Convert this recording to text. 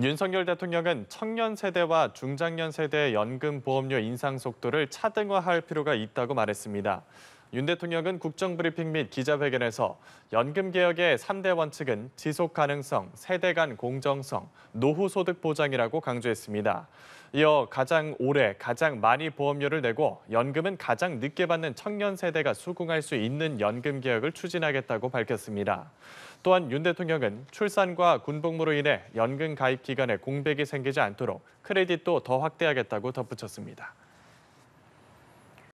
윤석열 대통령은 청년 세대와 중장년 세대의 연금 보험료 인상 속도를 차등화할 필요가 있다고 말했습니다. 윤 대통령은 국정브리핑 및 기자회견에서 연금개혁의 3대 원칙은 지속 가능성, 세대 간 공정성, 노후 소득 보장이라고 강조했습니다. 이어 가장 오래, 가장 많이 보험료를 내고 연금은 가장 늦게 받는 청년 세대가 수긍할 수 있는 연금개혁을 추진하겠다고 밝혔습니다. 또한 윤 대통령은 출산과 군복무로 인해 연금 가입 기간에 공백이 생기지 않도록 크레딧도 더 확대하겠다고 덧붙였습니다.